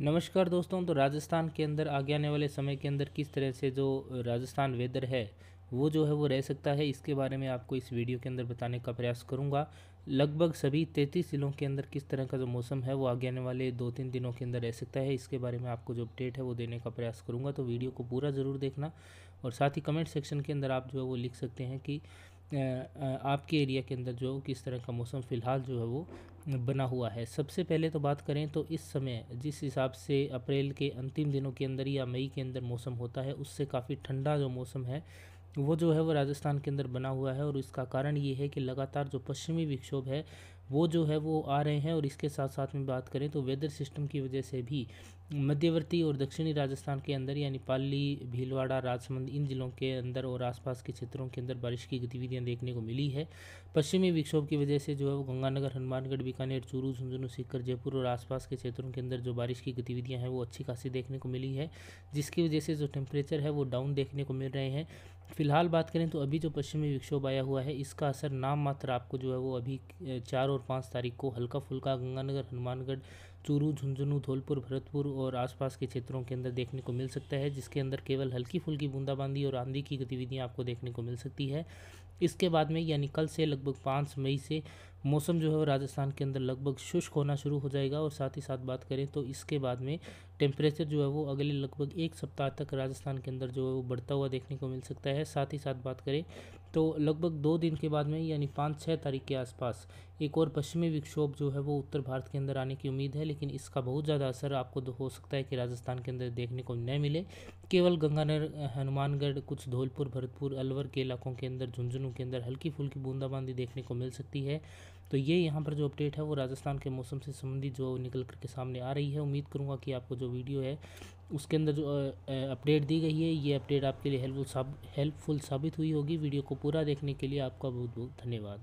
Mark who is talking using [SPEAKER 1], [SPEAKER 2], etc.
[SPEAKER 1] नमस्कार दोस्तों तो राजस्थान के अंदर आगे आने वाले समय के अंदर किस तरह से जो राजस्थान वेदर है वो जो है वो रह सकता है इसके बारे में आपको इस वीडियो के अंदर बताने का प्रयास करूंगा लगभग सभी तैंतीस ज़िलों के अंदर किस तरह का जो मौसम है वो आगे आने वाले दो तीन दिनों के अंदर रह सकता है इसके बारे में आपको जो अपडेट है वो देने का प्रयास करूँगा तो वीडियो को पूरा ज़रूर देखना और साथ ही कमेंट सेक्शन के अंदर आप जो है वो लिख सकते हैं कि आपके एरिया के अंदर जो किस तरह का मौसम फ़िलहाल जो है वो बना हुआ है सबसे पहले तो बात करें तो इस समय जिस हिसाब से अप्रैल के अंतिम दिनों के अंदर या मई के अंदर मौसम होता है उससे काफ़ी ठंडा जो मौसम है वो जो है वो राजस्थान के अंदर बना हुआ है और इसका कारण ये है कि लगातार जो पश्चिमी विक्षोभ है वो जो है वो आ रहे हैं और इसके साथ साथ में बात करें तो वेदर सिस्टम की वजह से भी मध्यवर्ती और दक्षिणी राजस्थान के अंदर यानी पाली भीलवाड़ा राजसमंद इन ज़िलों के अंदर और आसपास के क्षेत्रों के अंदर बारिश की गतिविधियां देखने को मिली है पश्चिमी विक्षोभ की वजह से जो है वो गंगानगर हनुमानगढ़ बीकानेर चूरू झुंझुनू सीकर जयपुर और आसपास के क्षेत्रों के अंदर जो बारिश की गतिविधियाँ हैं वो अच्छी खासी देखने को मिली है जिसकी वजह से जो टेम्परेचर है वो डाउन देखने को मिल रहे हैं फिलहाल बात करें तो अभी जो पश्चिमी विक्षोभ आया हुआ है इसका असर नाम मात्र आपको जो है वो अभी चार और पाँच तारीख को हल्का फुल्का गंगानगर हनुमानगढ़ चूरू झुंझुनू धौलपुर भरतपुर और आसपास के क्षेत्रों के अंदर देखने को मिल सकता है जिसके अंदर केवल हल्की फुल्की बूंदाबांदी और आंधी की गतिविधियाँ आपको देखने को मिल सकती है इसके बाद में यानी कल से लगभग पाँच मई से मौसम जो है राजस्थान के अंदर लगभग शुष्क होना शुरू हो जाएगा और साथ ही साथ बात करें तो इसके बाद में टेम्परेचर जो है वो अगले लगभग एक सप्ताह तक राजस्थान के अंदर जो है वो बढ़ता हुआ देखने को मिल सकता है साथ ही साथ बात करें तो लगभग दो दिन के बाद में यानी पाँच छः तारीख के आसपास एक और पश्चिमी विक्षोभ जो है वो उत्तर भारत के अंदर आने की उम्मीद है लेकिन इसका बहुत ज़्यादा असर आपको हो सकता है कि राजस्थान के अंदर देखने को न मिले केवल गंगानगर हनुमानगढ़ कुछ धौलपुर भरतपुर अलवर के इलाकों के अंदर झुंझुनू के अंदर हल्की फुल्की बूंदाबांदी देखने को मिल सकती है तो ये यहाँ पर जो अपडेट है वो राजस्थान के मौसम से संबंधित जो निकल कर के सामने आ रही है उम्मीद करूँगा कि आपको जो वीडियो है उसके अंदर जो अपडेट दी गई है ये अपडेट आपके लिए हेल्पफुल साब हेल्पफुल साबित हुई होगी वीडियो को पूरा देखने के लिए आपका बहुत बहुत धन्यवाद